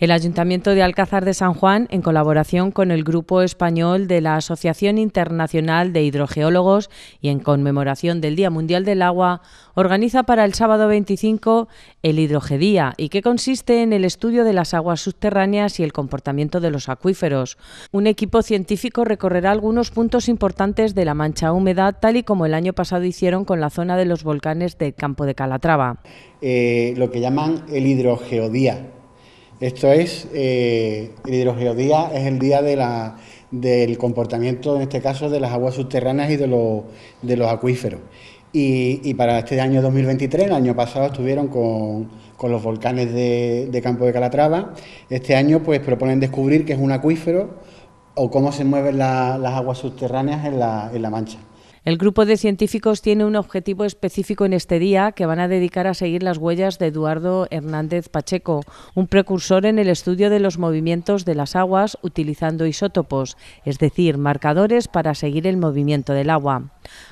El Ayuntamiento de Alcázar de San Juan, en colaboración con el Grupo Español de la Asociación Internacional de Hidrogeólogos y en conmemoración del Día Mundial del Agua, organiza para el sábado 25 el Hidrogedía y que consiste en el estudio de las aguas subterráneas y el comportamiento de los acuíferos. Un equipo científico recorrerá algunos puntos importantes de la mancha húmeda, tal y como el año pasado hicieron con la zona de los volcanes del campo de Calatrava. Eh, lo que llaman el hidrogeodía esto es, el eh, hidrogeodía es el día del comportamiento, en este caso, de las aguas subterráneas y de, los acuíferos. Y, para este año 2023, el año pasado estuvieron con, los volcanes de, Campo de Calatrava. Este año pues proponen descubrir qué es un acuífero o cómo se mueven las aguas subterráneas en la Mancha. El grupo de científicos tiene un objetivo específico en este día que van a dedicar a seguir las huellas de Eduardo Hernández Pacheco, un precursor en el estudio de los movimientos de las aguas utilizando isótopos, es decir, marcadores para seguir el movimiento del agua.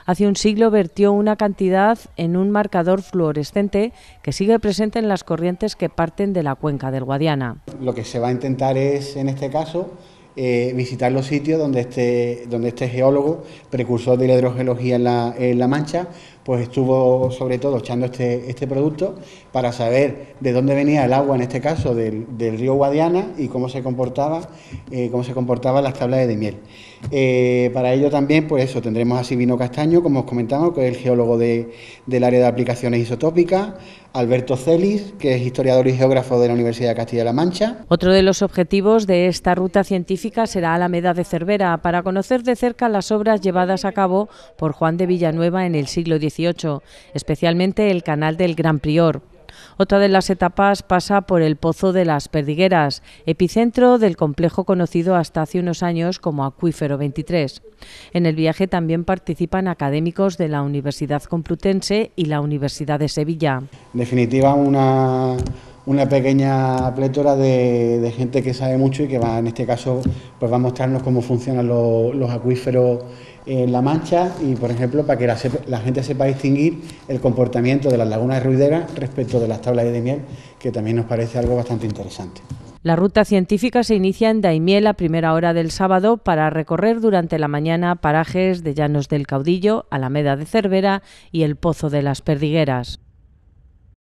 Hace un siglo vertió una cantidad en un marcador fluorescente que sigue presente en las corrientes que parten de la cuenca del Guadiana. Lo que se va a intentar es, en este caso, eh, visitar los sitios donde este, donde este geólogo, precursor de la hidrogeología en la, Mancha, pues estuvo sobre todo echando este, este, producto para saber de dónde venía el agua, en este caso del, río Guadiana, y cómo se comportaba, eh, cómo se comportaban las tablas de miel. Eh, para ello también, pues eso, tendremos a Sibino Castaño, como os comentamos, que es el geólogo de, del área de aplicaciones isotópicas, Alberto Celis, que es historiador y geógrafo de la Universidad de Castilla-La Mancha. Otro de los objetivos de esta ruta científica será Alameda de Cervera, para conocer de cerca las obras llevadas a cabo por Juan de Villanueva en el siglo XVIII, especialmente el canal del Gran Prior. Otra de las etapas pasa por el Pozo de las Perdigueras, epicentro del complejo conocido hasta hace unos años como Acuífero 23. En el viaje también participan académicos de la Universidad Complutense y la Universidad de Sevilla. En definitiva, una una pequeña pletora de, gente que sabe mucho y que va, en este caso, pues va a mostrarnos cómo funcionan los, acuíferos en La Mancha y, por ejemplo, para que la, gente sepa distinguir el comportamiento de las lagunas ruideras respecto de las tablas de miel, que también nos parece algo bastante interesante. La ruta científica se inicia en Daimiel a primera hora del sábado para recorrer durante la mañana parajes de Llanos del Caudillo, Alameda de Cervera y el Pozo de las Perdigueras.